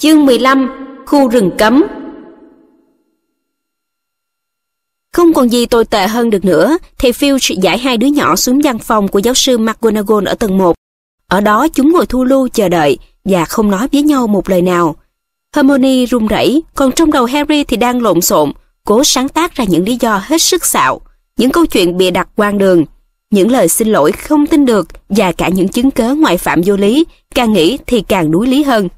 Chương 15 Khu rừng cấm Không còn gì tồi tệ hơn được nữa thì Phil giải hai đứa nhỏ xuống văn phòng của giáo sư McGonagall ở tầng 1. Ở đó chúng ngồi thu lưu chờ đợi và không nói với nhau một lời nào. Hermione run rẩy, còn trong đầu Harry thì đang lộn xộn, cố sáng tác ra những lý do hết sức xạo, những câu chuyện bịa đặt quang đường, những lời xin lỗi không tin được và cả những chứng cớ ngoại phạm vô lý, càng nghĩ thì càng đuối lý hơn.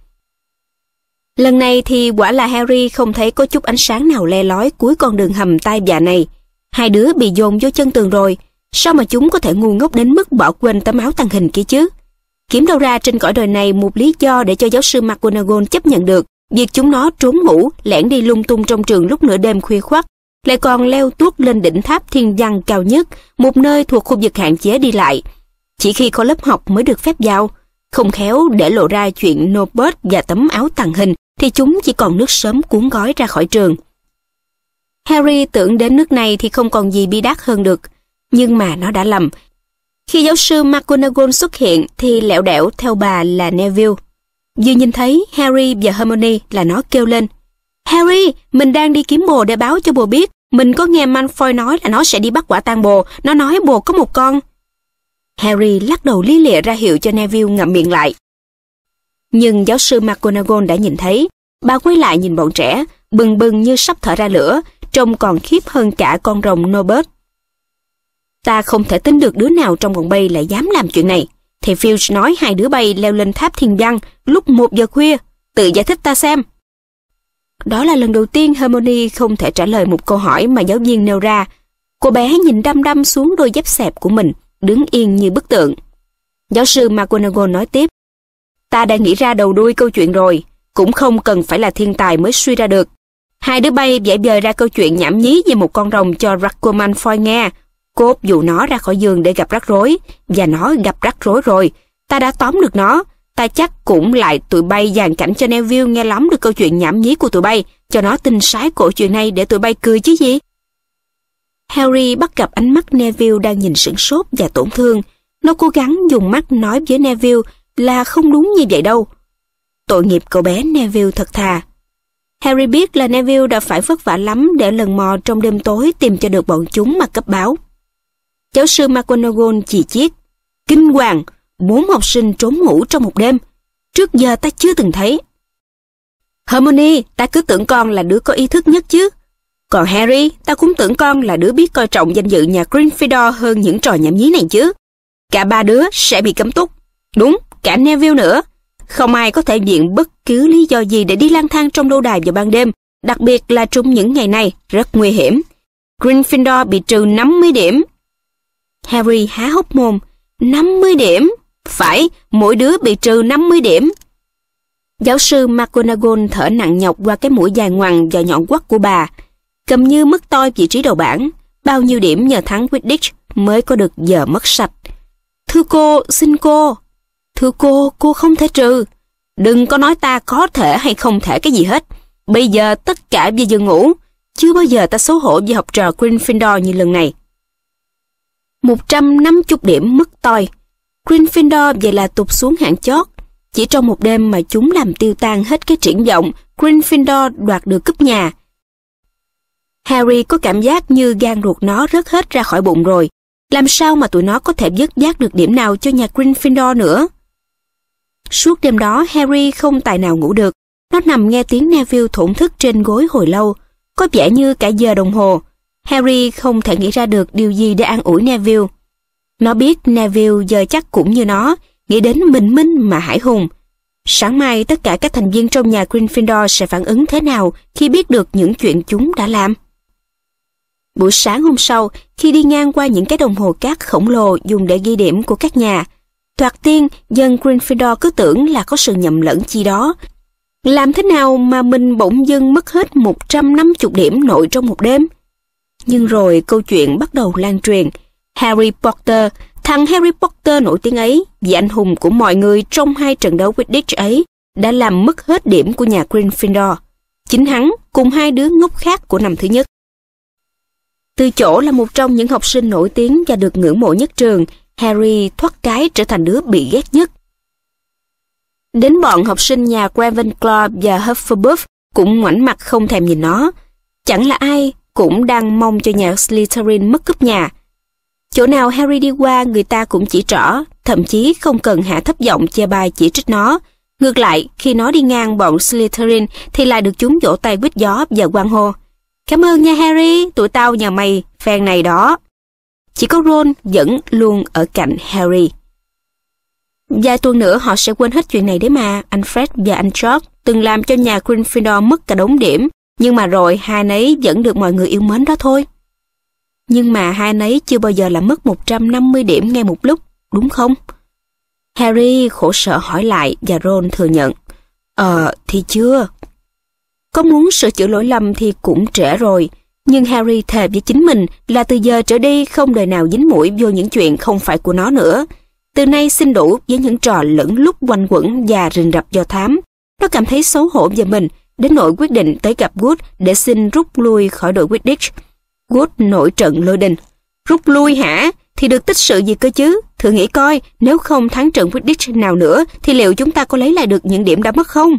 Lần này thì quả là Harry không thấy có chút ánh sáng nào le lói cuối con đường hầm tai vạ này. Hai đứa bị dồn vô chân tường rồi, sao mà chúng có thể ngu ngốc đến mức bỏ quên tấm áo tàng hình kia chứ? Kiếm đâu ra trên cõi đời này một lý do để cho giáo sư McGonagall chấp nhận được việc chúng nó trốn ngủ, lẻn đi lung tung trong trường lúc nửa đêm khuya khoắt, lại còn leo tuốt lên đỉnh tháp thiên văn cao nhất, một nơi thuộc khu vực hạn chế đi lại. Chỉ khi có lớp học mới được phép vào, không khéo để lộ ra chuyện Nobert và tấm áo tàng hình thì chúng chỉ còn nước sớm cuốn gói ra khỏi trường. Harry tưởng đến nước này thì không còn gì bi đát hơn được, nhưng mà nó đã lầm. Khi giáo sư McGonagall xuất hiện thì lẹo đẻo theo bà là Neville. Vừa nhìn thấy Harry và Hermione là nó kêu lên. Harry, mình đang đi kiếm bồ để báo cho bồ biết. Mình có nghe Manfoy nói là nó sẽ đi bắt quả tang bồ. Nó nói bồ có một con. Harry lắc đầu lý lịa ra hiệu cho Neville ngậm miệng lại. Nhưng giáo sư McGonagall đã nhìn thấy, bà quay lại nhìn bọn trẻ, bừng bừng như sắp thở ra lửa, trông còn khiếp hơn cả con rồng Norbert. Ta không thể tin được đứa nào trong bọn bay lại dám làm chuyện này. Thì Filch nói hai đứa bay leo lên tháp thiên văn lúc một giờ khuya. Tự giải thích ta xem. Đó là lần đầu tiên Harmony không thể trả lời một câu hỏi mà giáo viên nêu ra. Cô bé nhìn đăm đăm xuống đôi dép xẹp của mình, đứng yên như bức tượng. Giáo sư McGonagall nói tiếp. Ta đã nghĩ ra đầu đuôi câu chuyện rồi, cũng không cần phải là thiên tài mới suy ra được. Hai đứa bay giải bời ra câu chuyện nhảm nhí về một con rồng cho Raccoman Foy nghe. Cốt dụ nó ra khỏi giường để gặp rắc rối, và nó gặp rắc rối rồi. Ta đã tóm được nó, ta chắc cũng lại tụi bay dàn cảnh cho Neville nghe lắm được câu chuyện nhảm nhí của tụi bay, cho nó tin sái cổ chuyện này để tụi bay cười chứ gì. Harry bắt gặp ánh mắt Neville đang nhìn sửng sốt và tổn thương. Nó cố gắng dùng mắt nói với Neville là không đúng như vậy đâu. Tội nghiệp cậu bé Neville thật thà. Harry biết là Neville đã phải vất vả lắm để lần mò trong đêm tối tìm cho được bọn chúng mà cấp báo. Giáo sư McGonagall chỉ chiết. Kinh hoàng, bốn học sinh trốn ngủ trong một đêm. Trước giờ ta chưa từng thấy. Hermione, ta cứ tưởng con là đứa có ý thức nhất chứ. Còn Harry, ta cũng tưởng con là đứa biết coi trọng danh dự nhà Gryffindor hơn những trò nhảm nhí này chứ. Cả ba đứa sẽ bị cấm túc. Đúng, cả Neville nữa. Không ai có thể viện bất cứ lý do gì để đi lang thang trong lâu đài vào ban đêm, đặc biệt là trong những ngày này rất nguy hiểm. Gryffindor bị trừ 50 điểm. Harry há hốc mồm. 50 điểm? Phải, mỗi đứa bị trừ 50 điểm. Giáo sư McGonagall thở nặng nhọc qua cái mũi dài ngoằng và nhọn quắt của bà. Cầm như mất toi vị trí đầu bảng. Bao nhiêu điểm nhờ thắng Quidditch mới có được giờ mất sạch. Thưa cô, xin cô, Thưa cô, cô không thể trừ. Đừng có nói ta có thể hay không thể cái gì hết. Bây giờ tất cả về giờ ngủ. Chưa bao giờ ta xấu hổ với học trò Gryffindor như lần này. 150 điểm mất toi. Gryffindor vậy là tụt xuống hạng chót. Chỉ trong một đêm mà chúng làm tiêu tan hết cái triển vọng, Gryffindor đoạt được cúp nhà. Harry có cảm giác như gan ruột nó rớt hết ra khỏi bụng rồi. Làm sao mà tụi nó có thể dứt giác được điểm nào cho nhà Gryffindor nữa? Suốt đêm đó Harry không tài nào ngủ được. Nó nằm nghe tiếng Neville thổn thức trên gối hồi lâu, có vẻ như cả giờ đồng hồ. Harry không thể nghĩ ra được điều gì để an ủi Neville. Nó biết Neville giờ chắc cũng như nó, nghĩ đến mình minh mà hải hùng. Sáng mai tất cả các thành viên trong nhà Gryffindor sẽ phản ứng thế nào khi biết được những chuyện chúng đã làm. Buổi sáng hôm sau, khi đi ngang qua những cái đồng hồ cát khổng lồ dùng để ghi điểm của các nhà, Thoạt tiên, dân Grinfindor cứ tưởng là có sự nhầm lẫn chi đó. Làm thế nào mà mình bỗng dưng mất hết 150 điểm nội trong một đêm? Nhưng rồi câu chuyện bắt đầu lan truyền. Harry Potter, thằng Harry Potter nổi tiếng ấy, vị anh hùng của mọi người trong hai trận đấu Quidditch ấy, đã làm mất hết điểm của nhà Grinfindor. Chính hắn cùng hai đứa ngốc khác của năm thứ nhất. Từ chỗ là một trong những học sinh nổi tiếng và được ngưỡng mộ nhất trường, Harry thoát cái trở thành đứa bị ghét nhất. Đến bọn học sinh nhà Ravenclaw và Hufflepuff cũng ngoảnh mặt không thèm nhìn nó. Chẳng là ai cũng đang mong cho nhà Slytherin mất cướp nhà. Chỗ nào Harry đi qua người ta cũng chỉ rõ, thậm chí không cần hạ thấp giọng chê bài chỉ trích nó. Ngược lại, khi nó đi ngang bọn Slytherin thì lại được chúng vỗ tay quýt gió và quan hô. Cảm ơn nha Harry, tụi tao nhờ mày, phen này đó. Chỉ có Ron vẫn luôn ở cạnh Harry. Vài tuần nữa họ sẽ quên hết chuyện này đấy mà, anh Fred và anh George từng làm cho nhà Gryffindor mất cả đống điểm, nhưng mà rồi hai nấy vẫn được mọi người yêu mến đó thôi. Nhưng mà hai nấy chưa bao giờ là mất 150 điểm ngay một lúc, đúng không? Harry khổ sở hỏi lại và Ron thừa nhận. Ờ, thì chưa. Có muốn sửa chữa lỗi lầm thì cũng trễ rồi, nhưng Harry thề với chính mình là từ giờ trở đi không đời nào dính mũi vô những chuyện không phải của nó nữa. Từ nay xin đủ với những trò lẫn lúc quanh quẩn và rình rập do thám. Nó cảm thấy xấu hổ về mình, đến nỗi quyết định tới gặp Wood để xin rút lui khỏi đội Quidditch. Wood nổi trận lôi đình. Rút lui hả? Thì được tích sự gì cơ chứ? Thử nghĩ coi, nếu không thắng trận Quidditch nào nữa thì liệu chúng ta có lấy lại được những điểm đã mất không?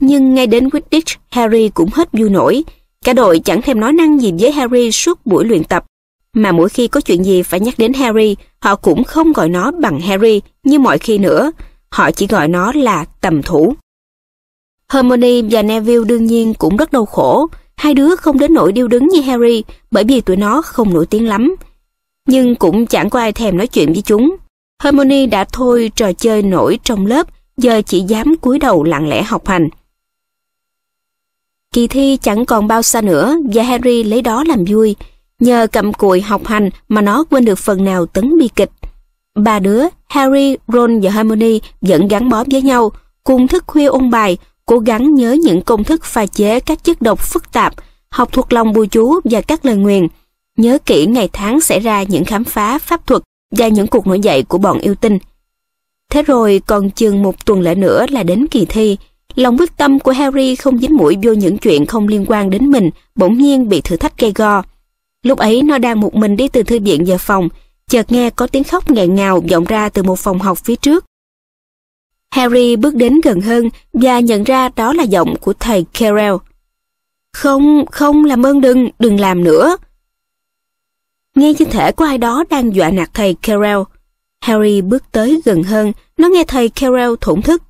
Nhưng ngay đến Quidditch, Harry cũng hết vui nổi. Cả đội chẳng thèm nói năng gì với Harry suốt buổi luyện tập, mà mỗi khi có chuyện gì phải nhắc đến Harry, họ cũng không gọi nó bằng Harry như mọi khi nữa, họ chỉ gọi nó là tầm thủ. Hermione và Neville đương nhiên cũng rất đau khổ, hai đứa không đến nỗi điêu đứng như Harry bởi vì tụi nó không nổi tiếng lắm. Nhưng cũng chẳng có ai thèm nói chuyện với chúng. Hermione đã thôi trò chơi nổi trong lớp, giờ chỉ dám cúi đầu lặng lẽ học hành. Kỳ thi chẳng còn bao xa nữa và Harry lấy đó làm vui. Nhờ cầm cụi học hành mà nó quên được phần nào tấn bi kịch. Ba đứa, Harry, Ron và harmony vẫn gắn bó với nhau, cùng thức khuya ôn bài, cố gắng nhớ những công thức pha chế các chất độc phức tạp, học thuộc lòng bùa chú và các lời nguyền. Nhớ kỹ ngày tháng xảy ra những khám phá pháp thuật và những cuộc nổi dậy của bọn yêu tinh. Thế rồi còn chừng một tuần lễ nữa là đến kỳ thi, Lòng quyết tâm của Harry không dính mũi vô những chuyện không liên quan đến mình, bỗng nhiên bị thử thách gây go. Lúc ấy nó đang một mình đi từ thư viện về phòng, chợt nghe có tiếng khóc nghẹn ngào vọng ra từ một phòng học phía trước. Harry bước đến gần hơn và nhận ra đó là giọng của thầy Carell. Không, không làm ơn đừng, đừng làm nữa. Nghe như thể có ai đó đang dọa nạt thầy Carell. Harry bước tới gần hơn, nó nghe thầy Carell thổn thức.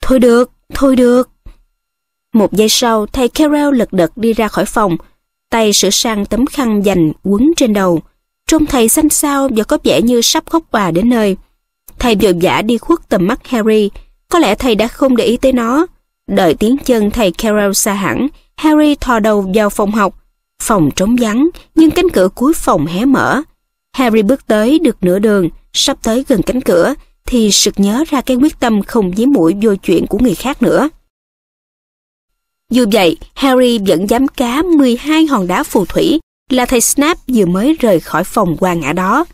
Thôi được, thôi được. Một giây sau, thầy Carol lật đật đi ra khỏi phòng, tay sửa sang tấm khăn dành quấn trên đầu. Trông thầy xanh xao và có vẻ như sắp khóc bà đến nơi. Thầy vội vã đi khuất tầm mắt Harry, có lẽ thầy đã không để ý tới nó. Đợi tiếng chân thầy Carol xa hẳn, Harry thò đầu vào phòng học. Phòng trống vắng, nhưng cánh cửa cuối phòng hé mở. Harry bước tới được nửa đường, sắp tới gần cánh cửa thì sực nhớ ra cái quyết tâm không dí mũi vô chuyện của người khác nữa. Dù vậy, Harry vẫn dám cá 12 hòn đá phù thủy là thầy Snap vừa mới rời khỏi phòng qua ngã đó.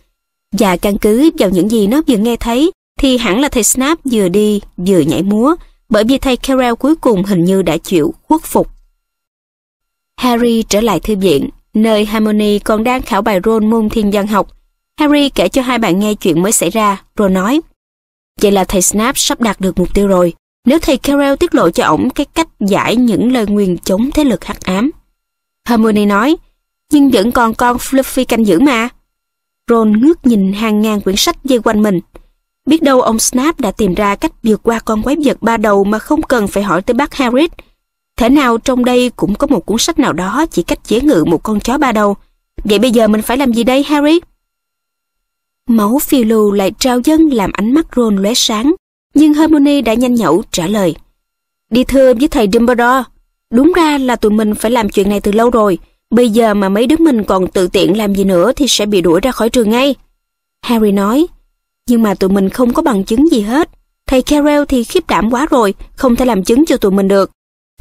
Và căn cứ vào những gì nó vừa nghe thấy thì hẳn là thầy Snap vừa đi vừa nhảy múa bởi vì thầy Carell cuối cùng hình như đã chịu khuất phục. Harry trở lại thư viện, nơi Harmony còn đang khảo bài Ron môn thiên văn học. Harry kể cho hai bạn nghe chuyện mới xảy ra, rồi nói Vậy là thầy Snap sắp đạt được mục tiêu rồi. Nếu thầy Carell tiết lộ cho ổng cái cách giải những lời nguyền chống thế lực hắc ám. Hermione nói, nhưng vẫn còn con Fluffy canh giữ mà. Ron ngước nhìn hàng ngàn quyển sách dây quanh mình. Biết đâu ông Snap đã tìm ra cách vượt qua con quái vật ba đầu mà không cần phải hỏi tới bác Harris. Thế nào trong đây cũng có một cuốn sách nào đó chỉ cách chế ngự một con chó ba đầu. Vậy bây giờ mình phải làm gì đây Harry? Máu phiêu lưu lại trao dân làm ánh mắt Ron lóe sáng, nhưng Hermione đã nhanh nhẩu trả lời. Đi thưa với thầy Dumbledore, đúng ra là tụi mình phải làm chuyện này từ lâu rồi, bây giờ mà mấy đứa mình còn tự tiện làm gì nữa thì sẽ bị đuổi ra khỏi trường ngay. Harry nói, nhưng mà tụi mình không có bằng chứng gì hết. Thầy Carell thì khiếp đảm quá rồi, không thể làm chứng cho tụi mình được.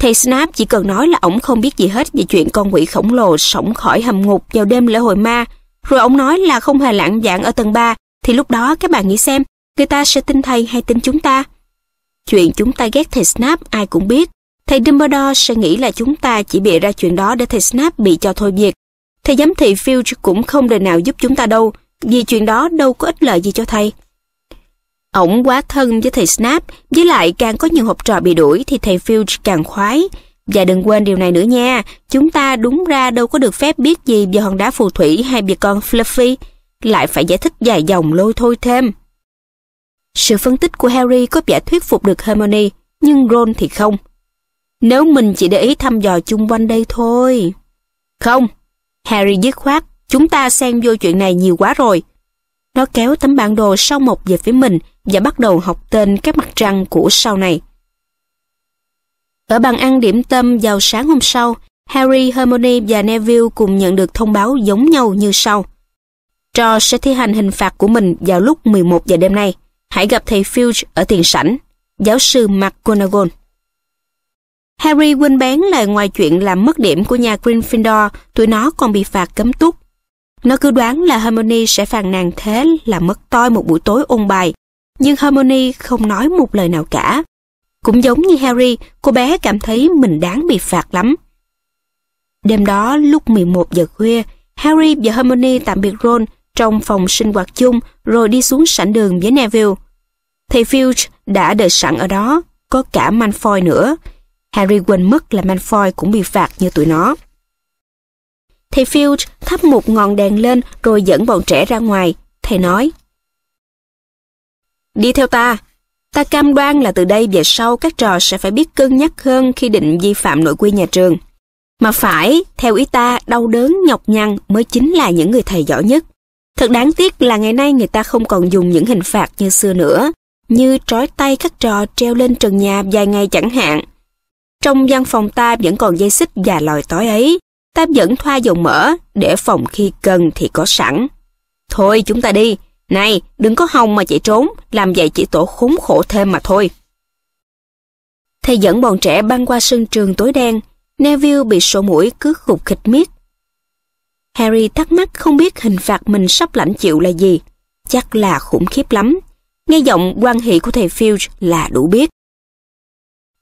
Thầy Snap chỉ cần nói là ổng không biết gì hết về chuyện con quỷ khổng lồ sống khỏi hầm ngục vào đêm lễ hội ma, rồi ông nói là không hề lạng dạng ở tầng 3, thì lúc đó các bạn nghĩ xem, người ta sẽ tin thầy hay tin chúng ta? Chuyện chúng ta ghét thầy Snap ai cũng biết. Thầy Dumbledore sẽ nghĩ là chúng ta chỉ bịa ra chuyện đó để thầy Snap bị cho thôi việc. Thầy giám thị Filch cũng không đời nào giúp chúng ta đâu, vì chuyện đó đâu có ích lợi gì cho thầy. Ổng quá thân với thầy Snap, với lại càng có nhiều học trò bị đuổi thì thầy Filch càng khoái. Và đừng quên điều này nữa nha, chúng ta đúng ra đâu có được phép biết gì về hòn đá phù thủy hay về con Fluffy, lại phải giải thích dài dòng lôi thôi thêm. Sự phân tích của Harry có vẻ thuyết phục được Hermione, nhưng Ron thì không. Nếu mình chỉ để ý thăm dò chung quanh đây thôi. Không, Harry dứt khoát, chúng ta xen vô chuyện này nhiều quá rồi. Nó kéo tấm bản đồ sau một về phía mình và bắt đầu học tên các mặt trăng của sau này. Ở bàn ăn điểm tâm vào sáng hôm sau, Harry, Hermione và Neville cùng nhận được thông báo giống nhau như sau. Trò sẽ thi hành hình phạt của mình vào lúc 11 giờ đêm nay. Hãy gặp thầy Filch ở tiền sảnh, giáo sư McGonagall. Harry quên bén là ngoài chuyện làm mất điểm của nhà Gryffindor, tụi nó còn bị phạt cấm túc. Nó cứ đoán là Hermione sẽ phàn nàn thế là mất toi một buổi tối ôn bài, nhưng Hermione không nói một lời nào cả. Cũng giống như Harry, cô bé cảm thấy mình đáng bị phạt lắm. Đêm đó, lúc 11 giờ khuya, Harry và Hermione tạm biệt Ron trong phòng sinh hoạt chung rồi đi xuống sảnh đường với Neville. Thầy Filch đã đợi sẵn ở đó, có cả Malfoy nữa. Harry quên mất là Malfoy cũng bị phạt như tụi nó. Thầy Filch thắp một ngọn đèn lên rồi dẫn bọn trẻ ra ngoài. Thầy nói, Đi theo ta, Ta cam đoan là từ đây về sau các trò sẽ phải biết cân nhắc hơn khi định vi phạm nội quy nhà trường. Mà phải, theo ý ta, đau đớn, nhọc nhằn mới chính là những người thầy giỏi nhất. Thật đáng tiếc là ngày nay người ta không còn dùng những hình phạt như xưa nữa, như trói tay các trò treo lên trần nhà vài ngày chẳng hạn. Trong văn phòng ta vẫn còn dây xích và lòi tối ấy, ta vẫn thoa dầu mỡ để phòng khi cần thì có sẵn. Thôi chúng ta đi, này, đừng có hòng mà chạy trốn, làm vậy chỉ tổ khốn khổ thêm mà thôi. Thầy dẫn bọn trẻ băng qua sân trường tối đen, Neville bị sổ mũi cứ khục khịch miết. Harry thắc mắc không biết hình phạt mình sắp lãnh chịu là gì. Chắc là khủng khiếp lắm. Nghe giọng quan hệ của thầy Filch là đủ biết.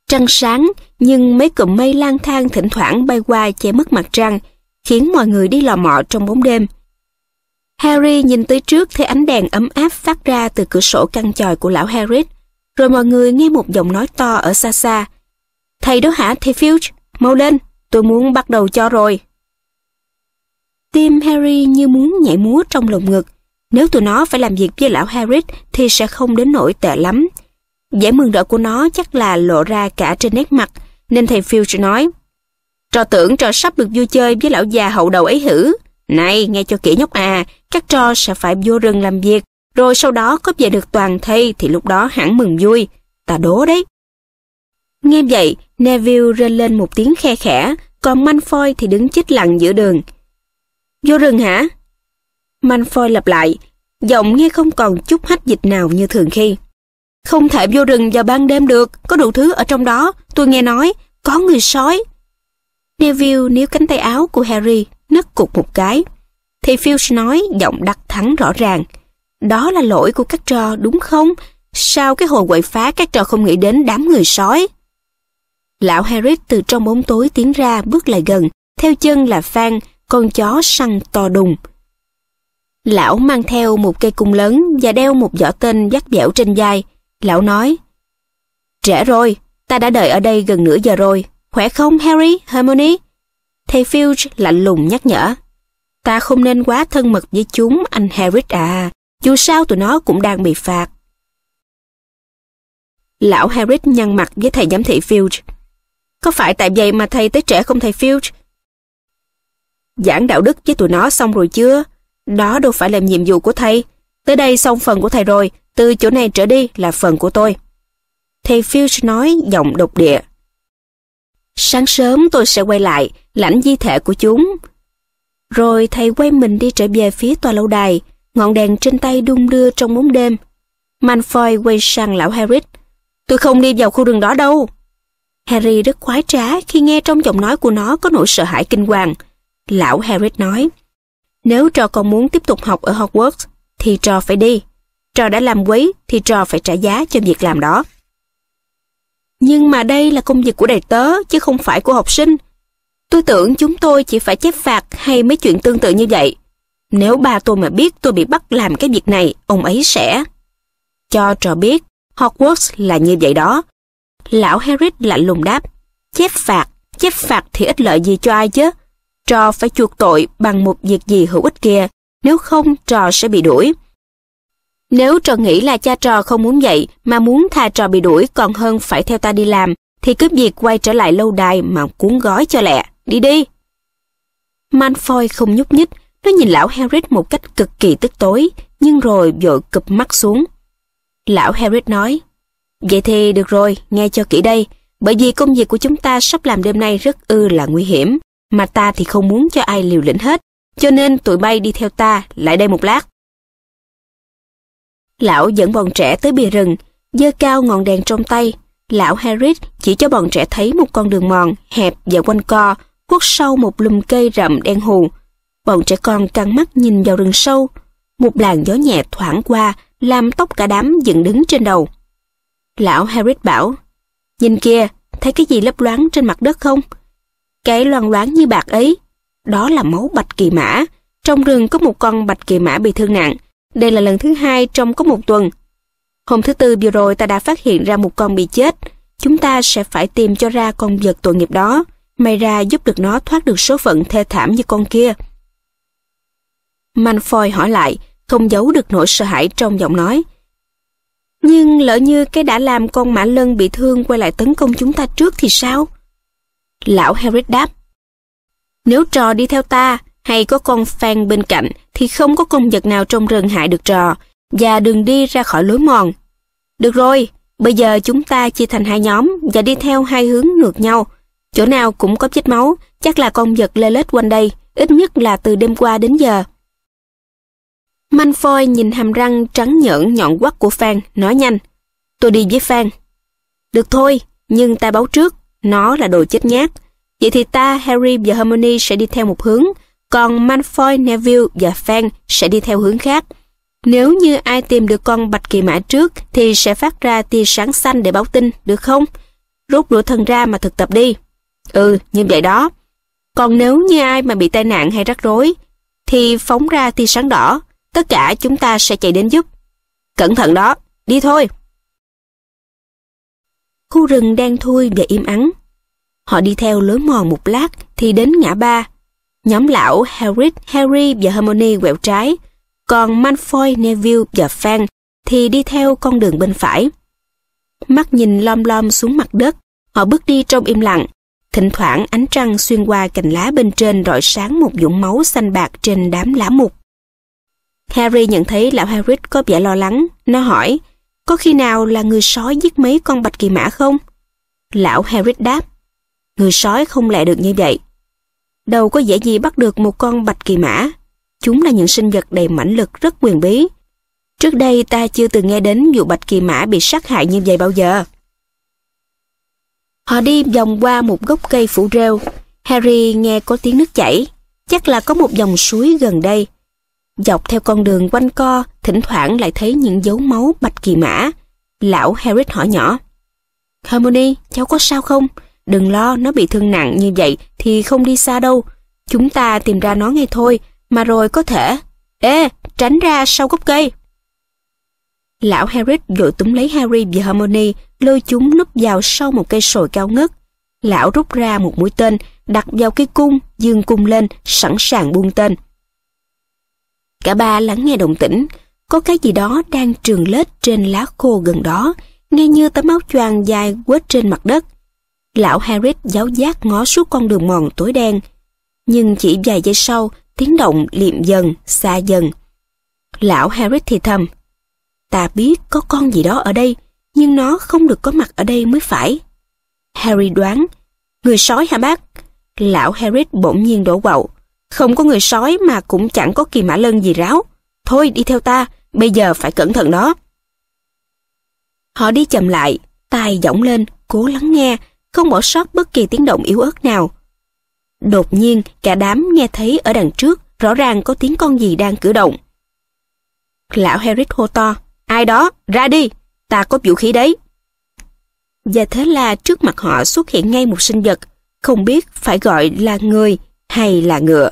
Trăng sáng, nhưng mấy cụm mây lang thang thỉnh thoảng bay qua che mất mặt trăng, khiến mọi người đi lò mọ trong bóng đêm. Harry nhìn tới trước thấy ánh đèn ấm áp phát ra từ cửa sổ căn chòi của lão Harris, rồi mọi người nghe một giọng nói to ở xa xa. Thầy đó hả thầy Filch, mau lên, tôi muốn bắt đầu cho rồi. Tim Harry như muốn nhảy múa trong lồng ngực. Nếu tụi nó phải làm việc với lão Harris thì sẽ không đến nỗi tệ lắm. Vẻ mừng rỡ của nó chắc là lộ ra cả trên nét mặt, nên thầy Filch nói Trò tưởng trò sắp được vui chơi với lão già hậu đầu ấy hử. Này, nghe cho kỹ nhóc à, các tro sẽ phải vô rừng làm việc, rồi sau đó có về được toàn thây thì lúc đó hẳn mừng vui. Ta đố đấy. Nghe vậy, Neville rên lên một tiếng khe khẽ, còn Manfoy thì đứng chích lặng giữa đường. Vô rừng hả? Manfoy lặp lại, giọng nghe không còn chút hách dịch nào như thường khi. Không thể vô rừng vào ban đêm được, có đủ thứ ở trong đó, tôi nghe nói, có người sói. Neville níu cánh tay áo của Harry nứt cục một cái. Thì Fields nói giọng đặc thắng rõ ràng. Đó là lỗi của các trò đúng không? Sao cái hồi quậy phá các trò không nghĩ đến đám người sói? Lão Harris từ trong bóng tối tiến ra bước lại gần, theo chân là Phan, con chó săn to đùng. Lão mang theo một cây cung lớn và đeo một giỏ tên dắt dẻo trên vai. Lão nói, trẻ rồi, ta đã đợi ở đây gần nửa giờ rồi. Khỏe không Harry, Hermione? Thầy Filch lạnh lùng nhắc nhở. Ta không nên quá thân mật với chúng, anh Harris à. Dù sao tụi nó cũng đang bị phạt. Lão Harris nhăn mặt với thầy giám thị Filch. Có phải tại vậy mà thầy tới trẻ không thầy Filch? Giảng đạo đức với tụi nó xong rồi chưa? Đó đâu phải là nhiệm vụ của thầy. Tới đây xong phần của thầy rồi, từ chỗ này trở đi là phần của tôi. Thầy Filch nói giọng độc địa. Sáng sớm tôi sẽ quay lại, lãnh di thể của chúng. Rồi thầy quay mình đi trở về phía tòa lâu đài, ngọn đèn trên tay đung đưa trong bóng đêm. Malfoy quay sang lão Harry. Tôi không đi vào khu rừng đó đâu. Harry rất khoái trá khi nghe trong giọng nói của nó có nỗi sợ hãi kinh hoàng. Lão Harry nói, nếu trò còn muốn tiếp tục học ở Hogwarts, thì trò phải đi. Trò đã làm quấy thì trò phải trả giá cho việc làm đó. Nhưng mà đây là công việc của đầy tớ chứ không phải của học sinh. Tôi tưởng chúng tôi chỉ phải chép phạt hay mấy chuyện tương tự như vậy. Nếu ba tôi mà biết tôi bị bắt làm cái việc này, ông ấy sẽ... Cho trò biết, Hogwarts là như vậy đó. Lão Harris lạnh lùng đáp, chép phạt, chép phạt thì ít lợi gì cho ai chứ. Trò phải chuộc tội bằng một việc gì hữu ích kia, nếu không trò sẽ bị đuổi. Nếu Trần nghĩ là cha trò không muốn dậy mà muốn tha trò bị đuổi còn hơn phải theo ta đi làm, thì cướp việc quay trở lại lâu đài mà cuốn gói cho lẹ. Đi đi! manfoy không nhúc nhích, nó nhìn lão Harris một cách cực kỳ tức tối, nhưng rồi vội cụp mắt xuống. Lão Harris nói, Vậy thì được rồi, nghe cho kỹ đây, bởi vì công việc của chúng ta sắp làm đêm nay rất ư là nguy hiểm, mà ta thì không muốn cho ai liều lĩnh hết, cho nên tụi bay đi theo ta, lại đây một lát. Lão dẫn bọn trẻ tới bìa rừng, dơ cao ngọn đèn trong tay. Lão Harris chỉ cho bọn trẻ thấy một con đường mòn, hẹp và quanh co, khuất sau một lùm cây rậm đen hù. Bọn trẻ con căng mắt nhìn vào rừng sâu. Một làn gió nhẹ thoảng qua, làm tóc cả đám dựng đứng trên đầu. Lão Harris bảo, nhìn kia, thấy cái gì lấp loáng trên mặt đất không? Cái loang loáng như bạc ấy, đó là máu bạch kỳ mã. Trong rừng có một con bạch kỳ mã bị thương nặng, đây là lần thứ hai trong có một tuần. Hôm thứ tư vừa rồi ta đã phát hiện ra một con bị chết. Chúng ta sẽ phải tìm cho ra con vật tội nghiệp đó. May ra giúp được nó thoát được số phận thê thảm như con kia. Manfoy hỏi lại, không giấu được nỗi sợ hãi trong giọng nói. Nhưng lỡ như cái đã làm con mã lân bị thương quay lại tấn công chúng ta trước thì sao? Lão Herrick đáp. Nếu trò đi theo ta, hay có con phan bên cạnh thì không có con vật nào trong rừng hại được trò và đừng đi ra khỏi lối mòn. Được rồi, bây giờ chúng ta chia thành hai nhóm và đi theo hai hướng ngược nhau. Chỗ nào cũng có vết máu, chắc là con vật lê lết quanh đây, ít nhất là từ đêm qua đến giờ. Manh nhìn hàm răng trắng nhẫn nhọn quắc của Phan, nói nhanh. Tôi đi với Phan. Được thôi, nhưng ta báo trước, nó là đồ chết nhát. Vậy thì ta, Harry và Hermione sẽ đi theo một hướng, còn Malfoy, Neville và Fang sẽ đi theo hướng khác. Nếu như ai tìm được con bạch kỳ mã trước thì sẽ phát ra tia sáng xanh để báo tin, được không? Rút lũa thần ra mà thực tập đi. Ừ, như vậy đó. Còn nếu như ai mà bị tai nạn hay rắc rối thì phóng ra tia sáng đỏ, tất cả chúng ta sẽ chạy đến giúp. Cẩn thận đó, đi thôi. Khu rừng đang thui và im ắng. Họ đi theo lối mòn một lát thì đến ngã ba Nhóm lão Harry, Harry và Hermione quẹo trái, còn Malfoy, Neville và Fang thì đi theo con đường bên phải. Mắt nhìn lom lom xuống mặt đất, họ bước đi trong im lặng. Thỉnh thoảng ánh trăng xuyên qua cành lá bên trên rọi sáng một dũng máu xanh bạc trên đám lá mục. Harry nhận thấy lão Harry có vẻ lo lắng. Nó hỏi, có khi nào là người sói giết mấy con bạch kỳ mã không? Lão Harry đáp, người sói không lẽ được như vậy. Đâu có dễ gì bắt được một con bạch kỳ mã. Chúng là những sinh vật đầy mãnh lực rất quyền bí. Trước đây ta chưa từng nghe đến vụ bạch kỳ mã bị sát hại như vậy bao giờ. Họ đi vòng qua một gốc cây phủ rêu. Harry nghe có tiếng nước chảy. Chắc là có một dòng suối gần đây. Dọc theo con đường quanh co, thỉnh thoảng lại thấy những dấu máu bạch kỳ mã. Lão Harry hỏi nhỏ. Harmony, cháu có sao không? Đừng lo, nó bị thương nặng như vậy thì không đi xa đâu. Chúng ta tìm ra nó ngay thôi, mà rồi có thể... Ê, tránh ra sau gốc cây. Lão Harris vội túm lấy Harry và Hermione, lôi chúng núp vào sau một cây sồi cao ngất. Lão rút ra một mũi tên, đặt vào cái cung, dương cung lên, sẵn sàng buông tên. Cả ba lắng nghe động tĩnh, có cái gì đó đang trường lết trên lá khô gần đó, nghe như tấm áo choàng dài quết trên mặt đất lão Harris giáo giác ngó suốt con đường mòn tối đen. Nhưng chỉ vài giây sau, tiếng động liệm dần, xa dần. Lão Harris thì thầm, ta biết có con gì đó ở đây, nhưng nó không được có mặt ở đây mới phải. Harry đoán, người sói hả bác? Lão Harris bỗng nhiên đổ quậu, không có người sói mà cũng chẳng có kỳ mã lân gì ráo. Thôi đi theo ta, bây giờ phải cẩn thận đó. Họ đi chậm lại, tai giọng lên, cố lắng nghe, không bỏ sót bất kỳ tiếng động yếu ớt nào. Đột nhiên, cả đám nghe thấy ở đằng trước rõ ràng có tiếng con gì đang cử động. Lão Herrick hô to, ai đó, ra đi, ta có vũ khí đấy. Và thế là trước mặt họ xuất hiện ngay một sinh vật, không biết phải gọi là người hay là ngựa.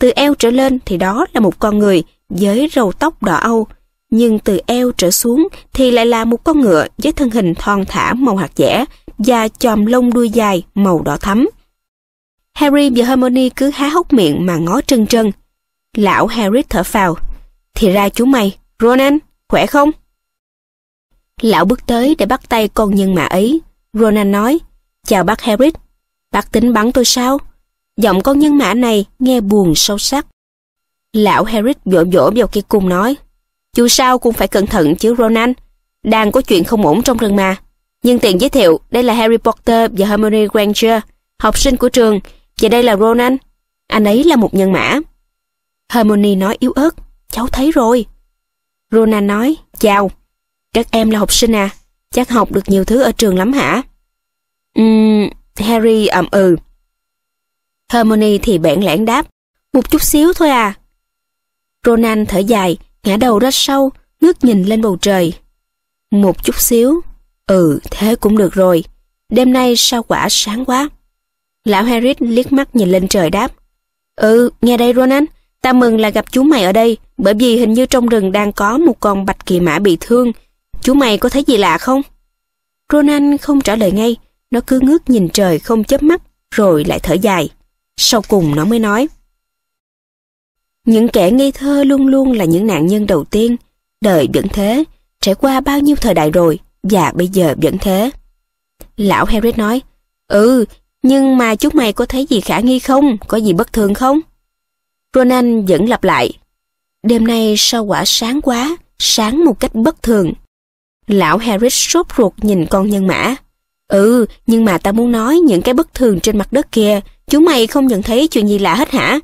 Từ eo trở lên thì đó là một con người với râu tóc đỏ âu, nhưng từ eo trở xuống thì lại là một con ngựa với thân hình thon thả màu hạt dẻ, và chòm lông đuôi dài màu đỏ thắm. Harry và Hermione cứ há hốc miệng mà ngó trân trân. Lão Harry thở phào. Thì ra chú mày, Ronan, khỏe không? Lão bước tới để bắt tay con nhân mạ ấy. Ronan nói, chào bác Harry. Bác tính bắn tôi sao? Giọng con nhân mã này nghe buồn sâu sắc. Lão Harry vỗ vỗ vào cái cung nói, Chú sao cũng phải cẩn thận chứ Ronan, đang có chuyện không ổn trong rừng mà. Nhân tiện giới thiệu, đây là Harry Potter và Hermione Granger, học sinh của trường, và đây là Ronan. Anh ấy là một nhân mã. Hermione nói yếu ớt, cháu thấy rồi. Ronan nói, chào, các em là học sinh à, chắc học được nhiều thứ ở trường lắm hả? Ừm, um, Harry ậm ừ. Hermione thì bẽn lẽn đáp, một chút xíu thôi à. Ronan thở dài, ngã đầu ra sau, ngước nhìn lên bầu trời. Một chút xíu, Ừ, thế cũng được rồi. Đêm nay sao quả sáng quá. Lão Harris liếc mắt nhìn lên trời đáp. Ừ, nghe đây Ronan, ta mừng là gặp chú mày ở đây, bởi vì hình như trong rừng đang có một con bạch kỳ mã bị thương. Chú mày có thấy gì lạ không? Ronan không trả lời ngay, nó cứ ngước nhìn trời không chớp mắt, rồi lại thở dài. Sau cùng nó mới nói. Những kẻ ngây thơ luôn luôn là những nạn nhân đầu tiên. Đời vẫn thế, trải qua bao nhiêu thời đại rồi, và bây giờ vẫn thế. Lão Harris nói, Ừ, nhưng mà chúng mày có thấy gì khả nghi không? Có gì bất thường không? Ronan vẫn lặp lại, Đêm nay sao quả sáng quá, sáng một cách bất thường. Lão Harris sốt ruột nhìn con nhân mã. Ừ, nhưng mà ta muốn nói những cái bất thường trên mặt đất kia, chúng mày không nhận thấy chuyện gì lạ hết hả?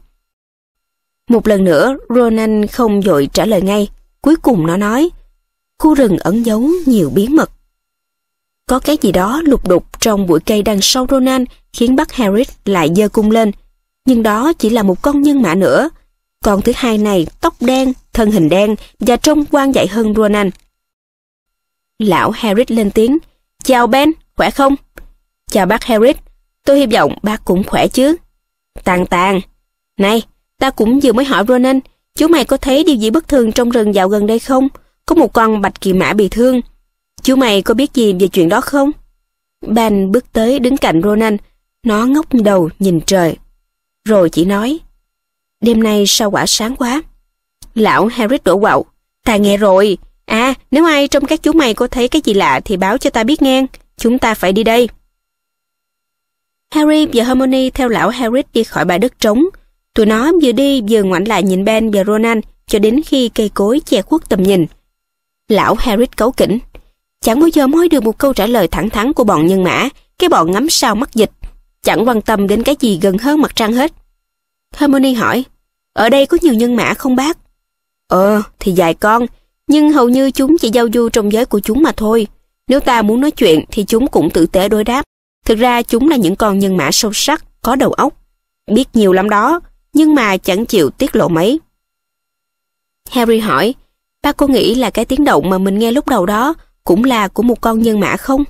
Một lần nữa, Ronan không dội trả lời ngay. Cuối cùng nó nói, khu rừng ẩn giấu nhiều bí mật. Có cái gì đó lục đục trong bụi cây đằng sau Ronan khiến bác Harris lại giơ cung lên. Nhưng đó chỉ là một con nhân mã nữa. Con thứ hai này tóc đen, thân hình đen và trông quan dạy hơn Ronan. Lão Harris lên tiếng. Chào Ben, khỏe không? Chào bác Harris, tôi hy vọng bác cũng khỏe chứ. Tàn tàn. Này, ta cũng vừa mới hỏi Ronan, chú mày có thấy điều gì bất thường trong rừng dạo gần đây không? có một con bạch kỳ mã bị thương. Chú mày có biết gì về chuyện đó không? Ben bước tới đứng cạnh Ronan, nó ngóc đầu nhìn trời. Rồi chỉ nói, đêm nay sao quả sáng quá. Lão Harris đổ quạo, ta nghe rồi. À, nếu ai trong các chú mày có thấy cái gì lạ thì báo cho ta biết ngang Chúng ta phải đi đây. Harry và harmony theo lão Harris đi khỏi bãi đất trống. Tụi nó vừa đi vừa ngoảnh lại nhìn Ben và Ronan cho đến khi cây cối che khuất tầm nhìn. Lão Harris cấu kỉnh. Chẳng bao giờ mới được một câu trả lời thẳng thắn của bọn nhân mã, cái bọn ngắm sao mắt dịch. Chẳng quan tâm đến cái gì gần hơn mặt trăng hết. Harmony hỏi, ở đây có nhiều nhân mã không bác? Ờ, thì dài con, nhưng hầu như chúng chỉ giao du trong giới của chúng mà thôi. Nếu ta muốn nói chuyện thì chúng cũng tự tế đối đáp. Thực ra chúng là những con nhân mã sâu sắc, có đầu óc. Biết nhiều lắm đó, nhưng mà chẳng chịu tiết lộ mấy. Harry hỏi, ba cô nghĩ là cái tiếng động mà mình nghe lúc đầu đó cũng là của một con nhân mã không?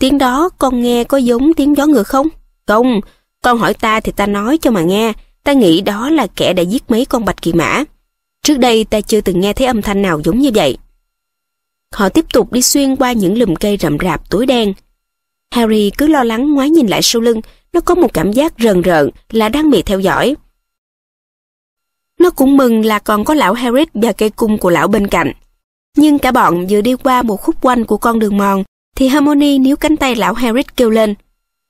Tiếng đó con nghe có giống tiếng gió ngựa không? Không, con hỏi ta thì ta nói cho mà nghe. Ta nghĩ đó là kẻ đã giết mấy con bạch kỳ mã. Trước đây ta chưa từng nghe thấy âm thanh nào giống như vậy. Họ tiếp tục đi xuyên qua những lùm cây rậm rạp tối đen. Harry cứ lo lắng ngoái nhìn lại sau lưng, nó có một cảm giác rờn rợn là đang bị theo dõi. Nó cũng mừng là còn có lão Harris và cây cung của lão bên cạnh. Nhưng cả bọn vừa đi qua một khúc quanh của con đường mòn, thì Harmony níu cánh tay lão Harris kêu lên.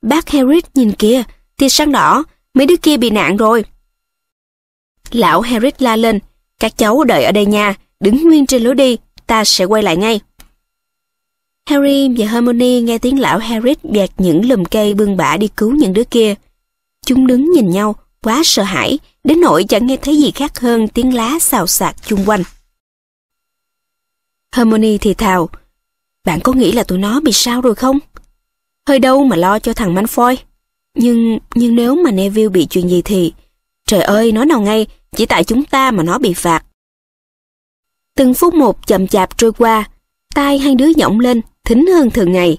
Bác Harris nhìn kìa, tia sáng đỏ, mấy đứa kia bị nạn rồi. Lão Harris la lên, các cháu đợi ở đây nha, đứng nguyên trên lối đi, ta sẽ quay lại ngay. Harry và Hermione nghe tiếng lão Harris vẹt những lùm cây bưng bả đi cứu những đứa kia. Chúng đứng nhìn nhau, quá sợ hãi, đến nỗi chẳng nghe thấy gì khác hơn tiếng lá xào xạc chung quanh. Harmony thì thào, bạn có nghĩ là tụi nó bị sao rồi không? Hơi đâu mà lo cho thằng Manfoy. Nhưng, nhưng nếu mà Neville bị chuyện gì thì, trời ơi, nói nào ngay, chỉ tại chúng ta mà nó bị phạt. Từng phút một chậm chạp trôi qua, tai hai đứa nhõng lên, thính hơn thường ngày.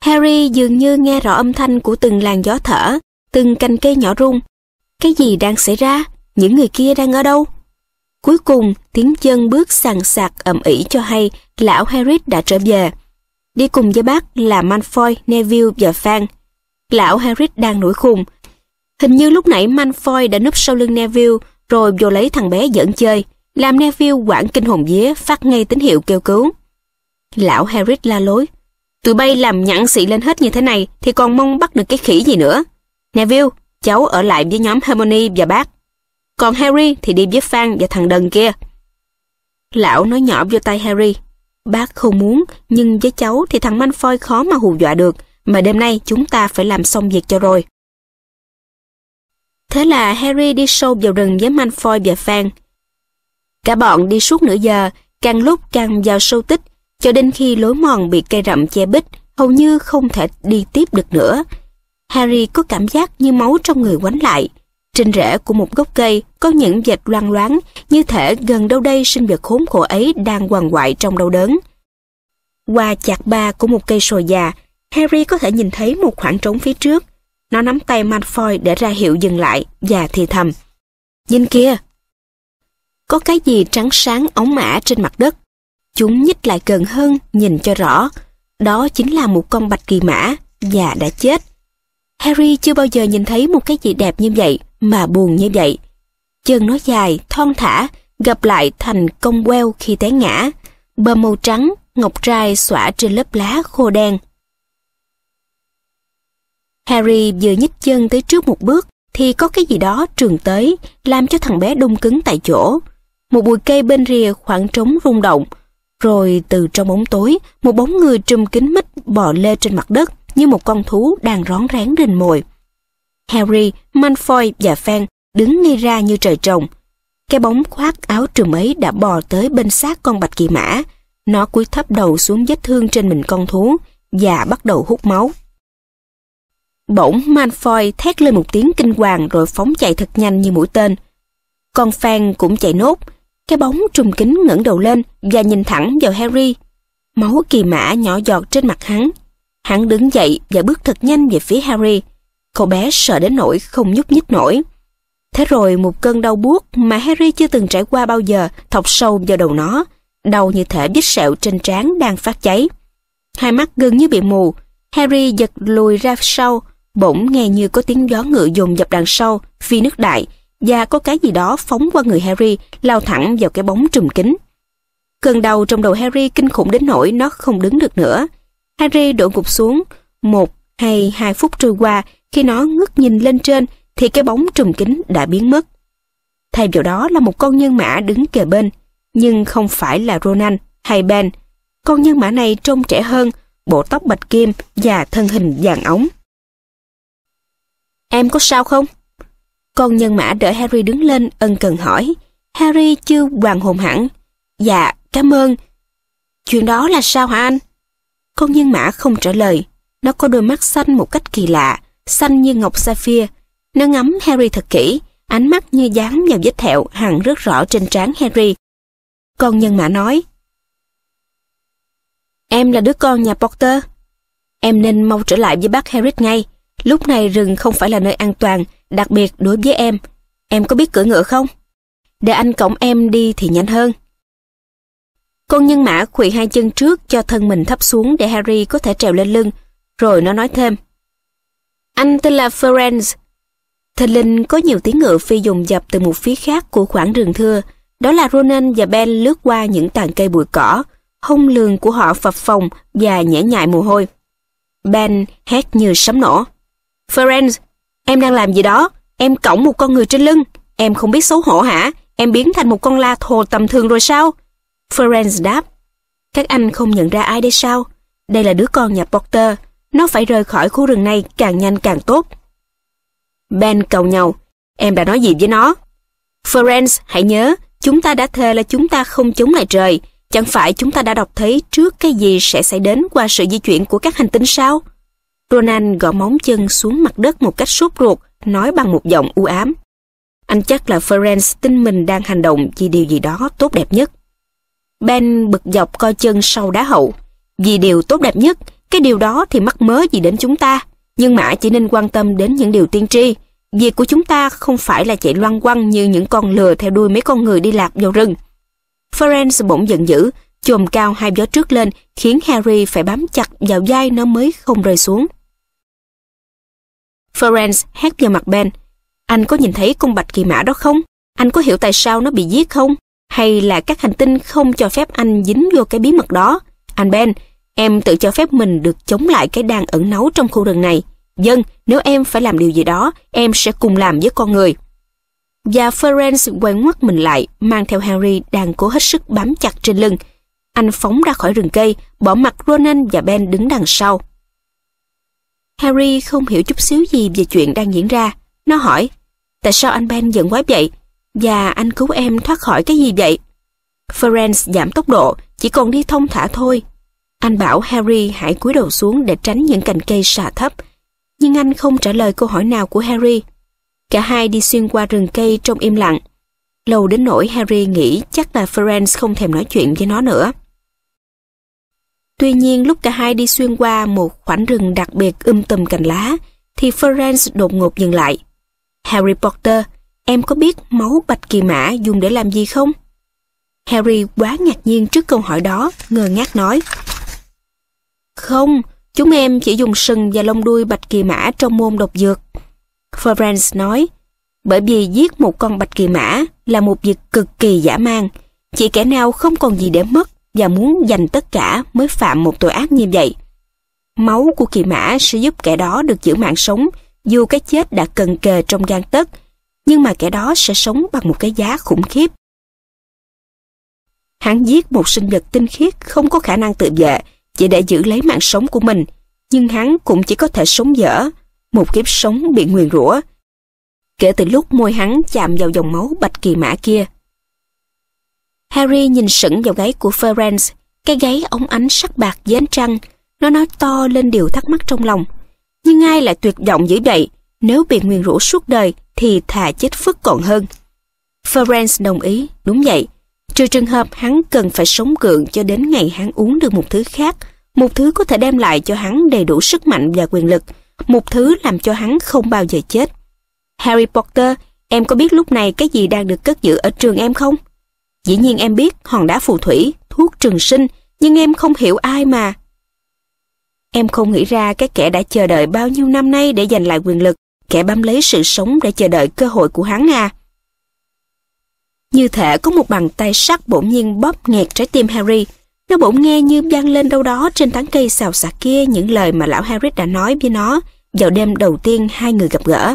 Harry dường như nghe rõ âm thanh của từng làn gió thở, từng cành cây nhỏ rung, cái gì đang xảy ra? Những người kia đang ở đâu? Cuối cùng, tiếng chân bước sàn sạc ầm ỉ cho hay lão Harris đã trở về. Đi cùng với bác là Manfoy, Neville và Fan. Lão Harris đang nổi khùng. Hình như lúc nãy Manfoy đã núp sau lưng Neville rồi vô lấy thằng bé dẫn chơi, làm Neville quảng kinh hồn vía phát ngay tín hiệu kêu cứu. Lão Harris la lối. Tụi bay làm nhặn xị lên hết như thế này thì còn mong bắt được cái khỉ gì nữa. Neville, cháu ở lại với nhóm Harmony và bác. Còn Harry thì đi với Phan và thằng đần kia. Lão nói nhỏ vô tay Harry. Bác không muốn, nhưng với cháu thì thằng Manfoy khó mà hù dọa được, mà đêm nay chúng ta phải làm xong việc cho rồi. Thế là Harry đi sâu vào rừng với Manfoy và Phan. Cả bọn đi suốt nửa giờ, càng lúc càng vào sâu tích, cho đến khi lối mòn bị cây rậm che bít, hầu như không thể đi tiếp được nữa. Harry có cảm giác như máu trong người quánh lại. Trên rễ của một gốc cây có những vệt loang loáng, như thể gần đâu đây sinh vật khốn khổ ấy đang hoàng hoại trong đau đớn. Qua chạc ba của một cây sồi già, Harry có thể nhìn thấy một khoảng trống phía trước. Nó nắm tay Malfoy để ra hiệu dừng lại và thì thầm. Nhìn kia! Có cái gì trắng sáng ống mã trên mặt đất. Chúng nhích lại gần hơn, nhìn cho rõ. Đó chính là một con bạch kỳ mã, già đã chết. Harry chưa bao giờ nhìn thấy một cái gì đẹp như vậy mà buồn như vậy. Chân nó dài, thon thả, gặp lại thành công queo khi té ngã, bờ màu trắng, ngọc trai xõa trên lớp lá khô đen. Harry vừa nhích chân tới trước một bước thì có cái gì đó trường tới làm cho thằng bé đông cứng tại chỗ. Một bụi cây bên rìa khoảng trống rung động, rồi từ trong bóng tối một bóng người trùm kính mít bò lê trên mặt đất như một con thú đang rón rén rình mồi. Harry, Malfoy và Fang đứng nghi ra như trời trồng. Cái bóng khoác áo trùm ấy đã bò tới bên xác con bạch kỳ mã. Nó cúi thấp đầu xuống vết thương trên mình con thú và bắt đầu hút máu. Bỗng Malfoy thét lên một tiếng kinh hoàng rồi phóng chạy thật nhanh như mũi tên. Con Fang cũng chạy nốt. Cái bóng trùm kính ngẩng đầu lên và nhìn thẳng vào Harry. Máu kỳ mã nhỏ giọt trên mặt hắn Hắn đứng dậy và bước thật nhanh về phía Harry. Cậu bé sợ đến nỗi không nhúc nhích nổi. Thế rồi một cơn đau buốt mà Harry chưa từng trải qua bao giờ thọc sâu vào đầu nó. Đau như thể vết sẹo trên trán đang phát cháy. Hai mắt gần như bị mù. Harry giật lùi ra sau, bỗng nghe như có tiếng gió ngựa dồn dập đằng sau, phi nước đại, và có cái gì đó phóng qua người Harry, lao thẳng vào cái bóng trùm kính. Cơn đau trong đầu Harry kinh khủng đến nỗi nó không đứng được nữa. Harry đổ gục xuống. Một hay hai phút trôi qua, khi nó ngước nhìn lên trên, thì cái bóng trùm kính đã biến mất. Thay vào đó là một con nhân mã đứng kề bên, nhưng không phải là Ronan hay Ben. Con nhân mã này trông trẻ hơn, bộ tóc bạch kim và thân hình vàng ống. Em có sao không? Con nhân mã đỡ Harry đứng lên ân cần hỏi. Harry chưa hoàn hồn hẳn. Dạ, cảm ơn. Chuyện đó là sao hả anh? Con nhân mã không trả lời. Nó có đôi mắt xanh một cách kỳ lạ, xanh như ngọc sapphire. Nó ngắm Harry thật kỹ, ánh mắt như dán vào vết thẹo hằn rất rõ trên trán Harry. Con nhân mã nói. Em là đứa con nhà Potter. Em nên mau trở lại với bác harry ngay. Lúc này rừng không phải là nơi an toàn, đặc biệt đối với em. Em có biết cửa ngựa không? Để anh cổng em đi thì nhanh hơn. Con nhân mã khuỵu hai chân trước cho thân mình thấp xuống để Harry có thể trèo lên lưng, rồi nó nói thêm. Anh tên là Ferenc. Thình linh có nhiều tiếng ngựa phi dùng dập từ một phía khác của khoảng rừng thưa, đó là Ronan và Ben lướt qua những tàn cây bụi cỏ, hông lường của họ phập phồng và nhễ nhại mồ hôi. Ben hét như sấm nổ. Ferenc, em đang làm gì đó? Em cõng một con người trên lưng. Em không biết xấu hổ hả? Em biến thành một con la thồ tầm thường rồi sao? Ferenc đáp, các anh không nhận ra ai đây sao? Đây là đứa con nhà Porter, nó phải rời khỏi khu rừng này càng nhanh càng tốt. Ben cầu nhau, em đã nói gì với nó? Ferenc, hãy nhớ, chúng ta đã thề là chúng ta không chống lại trời, chẳng phải chúng ta đã đọc thấy trước cái gì sẽ xảy đến qua sự di chuyển của các hành tinh sao? Ronan gõ móng chân xuống mặt đất một cách sốt ruột, nói bằng một giọng u ám. Anh chắc là Ferenc tin mình đang hành động vì điều gì đó tốt đẹp nhất. Ben bực dọc coi chân sau đá hậu. Vì điều tốt đẹp nhất, cái điều đó thì mắc mớ gì đến chúng ta. Nhưng mà chỉ nên quan tâm đến những điều tiên tri. Việc của chúng ta không phải là chạy loan quăng như những con lừa theo đuôi mấy con người đi lạc vào rừng. Florence bỗng giận dữ, chồm cao hai gió trước lên khiến Harry phải bám chặt vào dây nó mới không rơi xuống. Florence hét vào mặt Ben. Anh có nhìn thấy con bạch kỳ mã đó không? Anh có hiểu tại sao nó bị giết không? hay là các hành tinh không cho phép anh dính vô cái bí mật đó. Anh Ben, em tự cho phép mình được chống lại cái đang ẩn nấu trong khu rừng này. Dân, nếu em phải làm điều gì đó, em sẽ cùng làm với con người. Và Ferenc quay ngoắt mình lại, mang theo Harry đang cố hết sức bám chặt trên lưng. Anh phóng ra khỏi rừng cây, bỏ mặt Ronan và Ben đứng đằng sau. Harry không hiểu chút xíu gì về chuyện đang diễn ra. Nó hỏi, tại sao anh Ben giận quá vậy? Và anh cứu em thoát khỏi cái gì vậy? Ferenc giảm tốc độ, chỉ còn đi thông thả thôi. Anh bảo Harry hãy cúi đầu xuống để tránh những cành cây xà thấp. Nhưng anh không trả lời câu hỏi nào của Harry. Cả hai đi xuyên qua rừng cây trong im lặng. Lâu đến nỗi Harry nghĩ chắc là Ferenc không thèm nói chuyện với nó nữa. Tuy nhiên lúc cả hai đi xuyên qua một khoảnh rừng đặc biệt um tùm cành lá, thì Ferenc đột ngột dừng lại. Harry Potter, em có biết máu bạch kỳ mã dùng để làm gì không? Harry quá ngạc nhiên trước câu hỏi đó, ngơ ngác nói. Không, chúng em chỉ dùng sừng và lông đuôi bạch kỳ mã trong môn độc dược. Florence nói, bởi vì giết một con bạch kỳ mã là một việc cực kỳ dã man. Chỉ kẻ nào không còn gì để mất và muốn giành tất cả mới phạm một tội ác như vậy. Máu của kỳ mã sẽ giúp kẻ đó được giữ mạng sống dù cái chết đã cần kề trong gan tất nhưng mà kẻ đó sẽ sống bằng một cái giá khủng khiếp. Hắn giết một sinh vật tinh khiết không có khả năng tự vệ, chỉ để giữ lấy mạng sống của mình, nhưng hắn cũng chỉ có thể sống dở, một kiếp sống bị nguyền rủa. Kể từ lúc môi hắn chạm vào dòng máu bạch kỳ mã kia. Harry nhìn sững vào gáy của Ferenc, cái gáy ống ánh sắc bạc dưới trăng, nó nói to lên điều thắc mắc trong lòng. Nhưng ai lại tuyệt vọng dữ vậy, nếu bị nguyền rủa suốt đời thì thà chết phức còn hơn. Ferenc đồng ý, đúng vậy. Trừ trường hợp hắn cần phải sống gượng cho đến ngày hắn uống được một thứ khác, một thứ có thể đem lại cho hắn đầy đủ sức mạnh và quyền lực, một thứ làm cho hắn không bao giờ chết. Harry Potter, em có biết lúc này cái gì đang được cất giữ ở trường em không? Dĩ nhiên em biết hòn đá phù thủy, thuốc trường sinh, nhưng em không hiểu ai mà. Em không nghĩ ra cái kẻ đã chờ đợi bao nhiêu năm nay để giành lại quyền lực kẻ bám lấy sự sống để chờ đợi cơ hội của hắn à. Như thể có một bàn tay sắt bỗng nhiên bóp nghẹt trái tim Harry. Nó bỗng nghe như vang lên đâu đó trên tán cây xào xạc kia những lời mà lão Harry đã nói với nó vào đêm đầu tiên hai người gặp gỡ.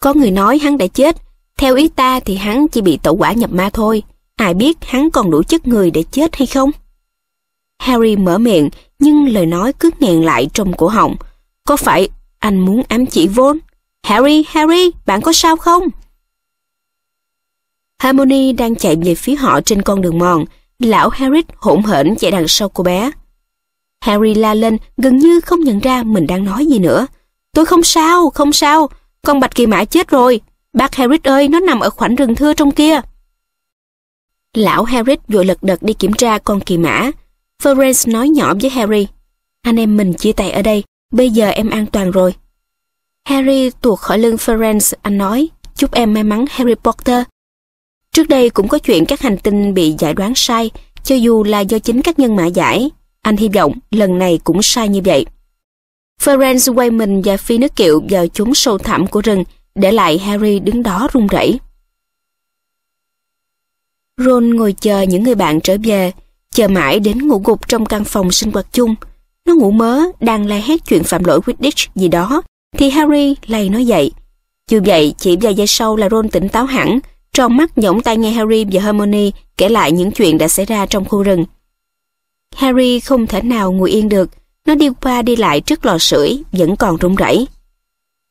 Có người nói hắn đã chết, theo ý ta thì hắn chỉ bị tẩu quả nhập ma thôi. Ai biết hắn còn đủ chất người để chết hay không? Harry mở miệng nhưng lời nói cứ nghẹn lại trong cổ họng. Có phải anh muốn ám chỉ Vôn. Harry, Harry, bạn có sao không? Harmony đang chạy về phía họ trên con đường mòn. Lão Harry hỗn hển chạy đằng sau cô bé. Harry la lên gần như không nhận ra mình đang nói gì nữa. Tôi không sao, không sao. Con bạch kỳ mã chết rồi. Bác Harry ơi, nó nằm ở khoảnh rừng thưa trong kia. Lão Harry vội lật đật đi kiểm tra con kỳ mã. Florence nói nhỏ với Harry. Anh em mình chia tay ở đây, bây giờ em an toàn rồi. Harry tuột khỏi lưng Ferenc, anh nói, chúc em may mắn Harry Potter. Trước đây cũng có chuyện các hành tinh bị giải đoán sai, cho dù là do chính các nhân mã giải. Anh hy vọng lần này cũng sai như vậy. Ferenc quay mình và phi nước kiệu vào chốn sâu thẳm của rừng, để lại Harry đứng đó run rẩy. Ron ngồi chờ những người bạn trở về, chờ mãi đến ngủ gục trong căn phòng sinh hoạt chung, nó ngủ mớ, đang la hét chuyện phạm lỗi Quidditch gì đó, thì Harry lay nó dậy. Chưa vậy, chỉ vài giây sau là Ron tỉnh táo hẳn, trong mắt nhổng tai nghe Harry và Hermione kể lại những chuyện đã xảy ra trong khu rừng. Harry không thể nào ngồi yên được, nó đi qua đi lại trước lò sưởi vẫn còn run rẩy.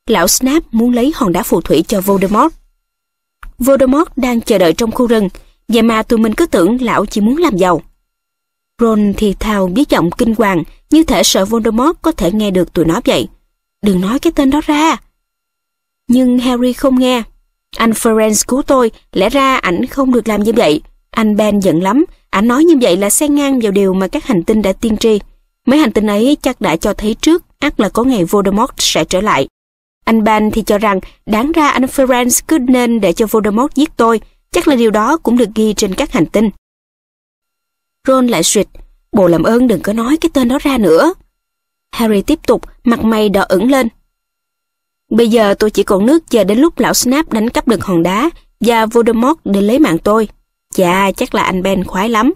Lão Snap muốn lấy hòn đá phù thủy cho Voldemort. Voldemort đang chờ đợi trong khu rừng, vậy mà tụi mình cứ tưởng lão chỉ muốn làm giàu. Ron thì thào với giọng kinh hoàng, như thể sợ Voldemort có thể nghe được tụi nó vậy. Đừng nói cái tên đó ra. Nhưng Harry không nghe. Anh Ferenc cứu tôi, lẽ ra ảnh không được làm như vậy. Anh Ben giận lắm, ảnh nói như vậy là xen ngang vào điều mà các hành tinh đã tiên tri. Mấy hành tinh ấy chắc đã cho thấy trước, ắt là có ngày Voldemort sẽ trở lại. Anh Ben thì cho rằng, đáng ra anh Ferenc cứ nên để cho Voldemort giết tôi, chắc là điều đó cũng được ghi trên các hành tinh. Ron lại suyệt. Bồ làm ơn đừng có nói cái tên đó ra nữa. Harry tiếp tục, mặt mày đỏ ửng lên. Bây giờ tôi chỉ còn nước chờ đến lúc lão Snap đánh cắp được hòn đá và Voldemort để lấy mạng tôi. Chà, chắc là anh Ben khoái lắm.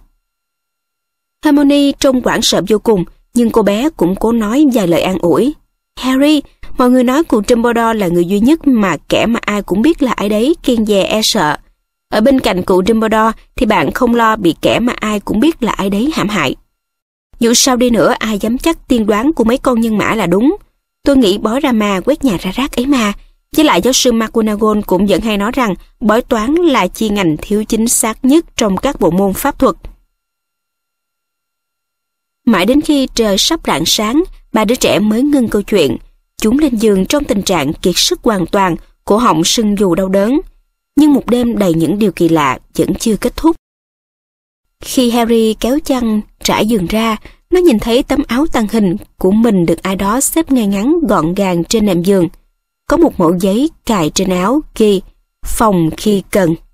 Hermione trông quảng sợ vô cùng, nhưng cô bé cũng cố nói vài lời an ủi. Harry, mọi người nói cụ Dumbledore là người duy nhất mà kẻ mà ai cũng biết là ai đấy kiên dè e sợ. Ở bên cạnh cụ Dumbledore thì bạn không lo bị kẻ mà ai cũng biết là ai đấy hãm hại. Dù sao đi nữa ai dám chắc tiên đoán của mấy con nhân mã là đúng. Tôi nghĩ bói ra mà quét nhà ra rác ấy mà. Với lại giáo sư McGonagall cũng vẫn hay nói rằng bói toán là chi ngành thiếu chính xác nhất trong các bộ môn pháp thuật. Mãi đến khi trời sắp rạng sáng, ba đứa trẻ mới ngưng câu chuyện. Chúng lên giường trong tình trạng kiệt sức hoàn toàn, cổ họng sưng dù đau đớn nhưng một đêm đầy những điều kỳ lạ vẫn chưa kết thúc. Khi Harry kéo chăn, trải giường ra, nó nhìn thấy tấm áo tăng hình của mình được ai đó xếp ngay ngắn gọn gàng trên nệm giường. Có một mẫu giấy cài trên áo ghi phòng khi cần.